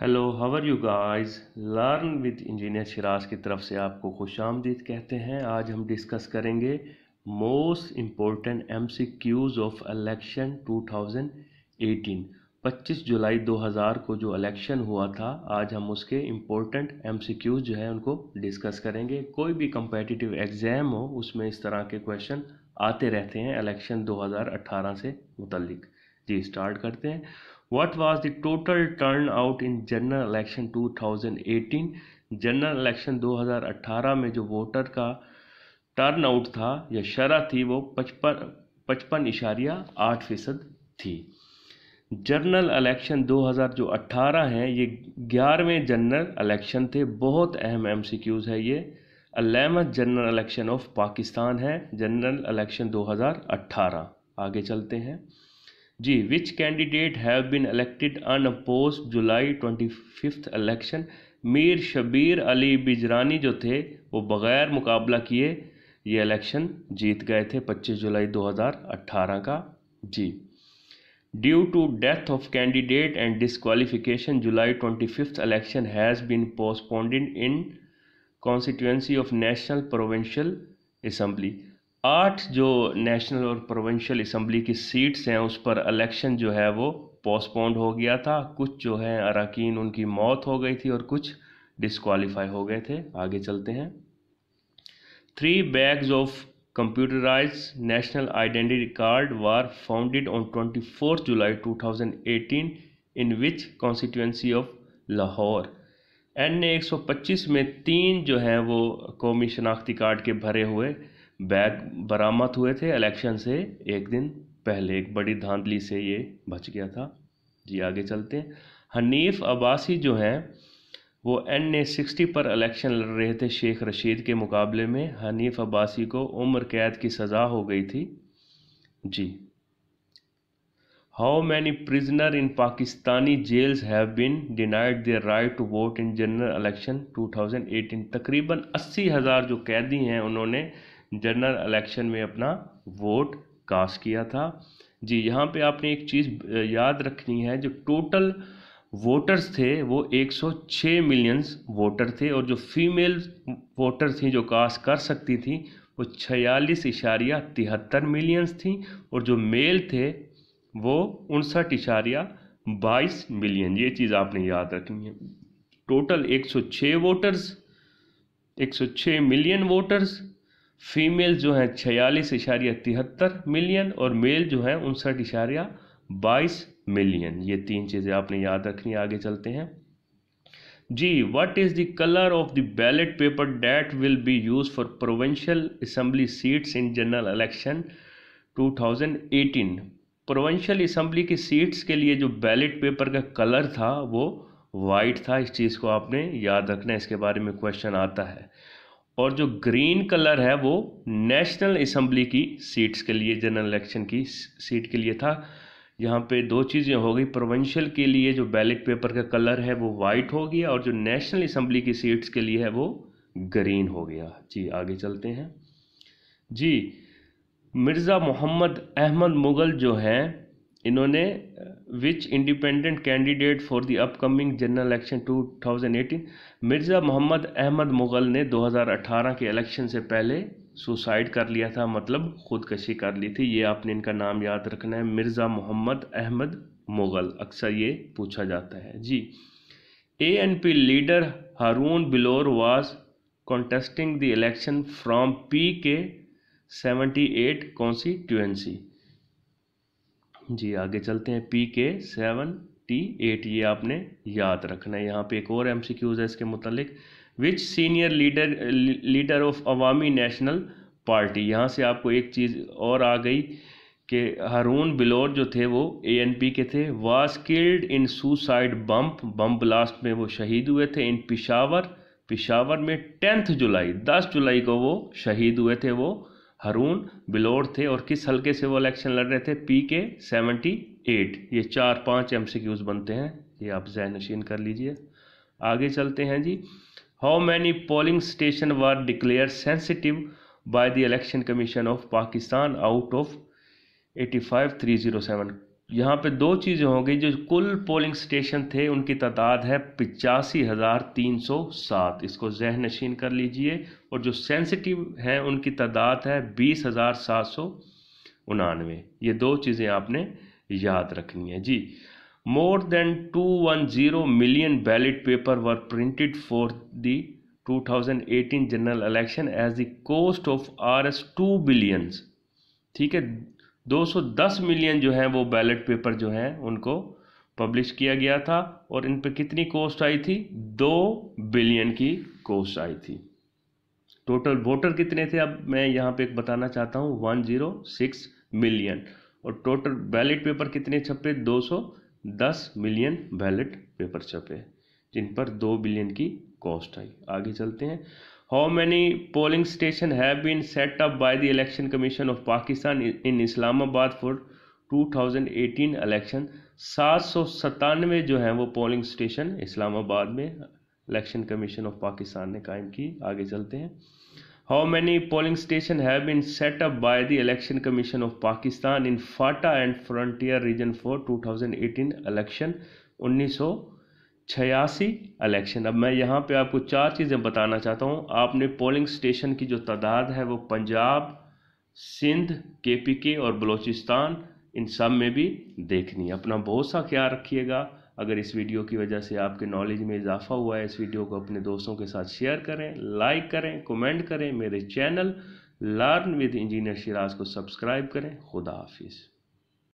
hello how are you guys learn with engineer Sharaj की तरफ से आपको खुश आमदीद कहते हैं आज हम डिस्कस करेंगे most important M C Qs of thousand 2018 25 जुलाई 2000 को जो इलेक्शन हुआ था आज हम उसके इम्पोर्टेंट एम सी क्यूज़ जो है उनको डिस्कस करेंगे कोई भी कम्पटिटिव एग्ज़ाम हो उसमें इस तरह के क्वेश्चन आते रहते हैं इलेक्शन 2018 से मुतलिक जी स्टार्ट करते हैं What was the total turnout in general election 2018 general election 2018 में जो वोटर का टर्न आउट था या शरह थी वो पचपन पचपन इशारिया आठ फीसद थी जनरल इलेक्शन हज़ार जो अट्ठारह हैं ये ग्यारहवें जनरल इलेक्शन थे बहुत अहम क्यूज़ है ये eleventh general election of Pakistan है जनरल इलेक्शन 2018 आगे चलते हैं जी which candidate have been elected unopposed July twenty fifth election Mir Shabbir Ali Bijarani जो थे वो बग़ैर मुकाबला किए ये इलेक्शन जीत गए थे 25 जुलाई 2018 का जी due to death of candidate and disqualification July twenty fifth election has been postponed in constituency of national provincial assembly आठ जो नेशनल और प्रोविंशियल असम्बली की सीट्स हैं उस पर इलेक्शन जो है वो पोस्टपोन्ड हो गया था कुछ जो है अरकान उनकी मौत हो गई थी और कुछ डिसक्वालीफाई हो गए थे आगे चलते हैं three bags of computerize national identity card were founded on twenty fourth July two thousand eighteen in which constituency of Lahore N A एक सौ पच्चीस में तीन जो हैं वो कौमी शनाख्ती कार्ड के भरे हुए बैग बरामद हुए थे इलेक्शन से एक दिन पहले एक बड़ी धांधली से ये बच गया था जी आगे चलते हैं हनीफ अब्बासी जो हैं वो एन ए सिक्सटी पर इलेक्शन लड़ रहे थे शेख रशीद के मुकाबले में हनीफ अब्बासी को उम्र कैद की सज़ा हो गई थी जी how many prisoner in Pakistani jails have been denied their right to vote in general election 2018 तकरीबन अस्सी हज़ार जो कैदी हैं उन्होंने जनरल इलेक्शन में अपना वोट कास्ट किया था जी यहाँ पे आपने एक चीज़ याद रखनी है जो टोटल वोटर्स थे वो 106 मिलियंस वोटर थे और जो फीमेल वोटर थी जो कास्ट कर सकती थी वो छियालीस इशारिया तिहत्तर मिलियंस थी और जो मेल थे वो उनसठ इशारिया बाईस मिलियन ये चीज़ आपने याद रखनी है total 106 voters 106 million voters female जो हैं छियालीस इशारिया तिहत्तर मिलियन और मेल जो हैं उनसठ इशारिया बाईस मिलियन ये तीन चीज़ें आपने याद रखनी आगे चलते हैं जी what is the colour of the ballot paper that will be use for provincial assembly seats in general election 2018 provincial assembly की सीट्स के लिए जो बैलेट पेपर का कलर था वो वाइट था इस चीज़ को आपने याद रखना इसके बारे में क्वेश्चन आता है और जो ग्रीन कलर है वो नेशनल असम्बली की सीट्स के लिए जनरल इलेक्शन की सीट के लिए था यहाँ पे दो चीज़ें हो गई प्रोवेंशियल के लिए जो बैलेट पेपर का कलर है वो वाइट हो गया और जो नेशनल असम्बली की सीट्स के लिए है वो ग्रीन हो गया जी आगे चलते हैं जी मिर्ज़ा मोहम्मद अहमद मुग़ल जो हैं इन्होंने which independent candidate for the upcoming general election 2018 Mirza Mohammad Ahmad Mughal ने 2018 के इलेक्शन से पहले सुसाइड कर लिया था मतलब ख़ुदकशी कर ली थी ये आपने इनका नाम याद रखना है मिर्ज़ा मोहम्मद अहमद मुग़ल अक्सर ये पूछा जाता है जी A N P leader Haroon Bilour was contesting the election from P के 78 constituency जी आगे चलते हैं पी के सेवन टी एट ये आपने याद रखना है यहाँ पे एक और एम सी क्यूज़ है इसके मतलब which senior leader leader of Awami national party यहाँ से आपको एक चीज़ और आ गई कि हारून बिलोर जो थे वो ए एन पी के थे was killed in suicide bump bomb blast में वो शहीद हुए थे इन पिशावर पिशावर में टेंथ जुलाई दस जुलाई को वो शहीद हुए थे वो हरून बिलोर थे और किस हल्के से वो इलेक्शन लड़ रहे थे पी के सेवेंटी एट ये चार पांच एम सी क्यूज़ बनते हैं ये आप जहन नशीन कर लीजिए आगे चलते हैं जी how many polling station were declare sensitive by the election commission of Pakistan out of eighty five three zero seven यहाँ पे दो चीज़ें होंगी जो कुल पोलिंग स्टेशन थे उनकी तादाद है पिचासी हज़ार तीन सौ सात इसको जहन नशीन कर लीजिए और जो सेंसिटिव हैं उनकी तादाद है बीस हज़ार सात सौ उनानवे ये दो चीज़ें आपने याद रखनी है जी more than two one zero million ballot paper were printed for the 2018 general election as the cost of R S two billions ठीक है 210 मिलियन जो है वो बैलेट पेपर जो हैं उनको पब्लिश किया गया था और इन पर कितनी कॉस्ट आई थी दो बिलियन की कॉस्ट आई थी टोटल वोटर कितने थे अब मैं यहाँ पे एक बताना चाहता हूँ वन जीरो सिक्स मिलियन और टोटल बैलेट पेपर कितने छपे दो सौ दस मिलियन बैलेट पेपर छपे जिन पर दो बिलियन की कॉस्ट आई आगे चलते हैं How many polling stations have been set up by the Election Commission of Pakistan in Islamabad for 2018 election सात जो हैं वो पोलिंग स्टेशन इस्लामाबाद में इलेक्शन कमीशन ऑफ पाकिस्तान ने कायम की आगे चलते हैं how many polling station have been set up by the election commission of Pakistan in FATA and frontier region for 2018 election सौ छियासी इलेक्शन अब मैं यहाँ पे आपको चार चीज़ें बताना चाहता हूँ आपने पोलिंग स्टेशन की जो तादाद है वो पंजाब सिंध केपीके और बलूचिस्तान इन सब में भी देखनी है अपना बहुत सा ख्याल रखिएगा अगर इस वीडियो की वजह से आपके नॉलेज में इजाफा हुआ है इस वीडियो को अपने दोस्तों के साथ शेयर करें लाइक करें कमेंट करें मेरे channel learn with engineer Shiraz को सब्सक्राइब करें खुदा हाफिज़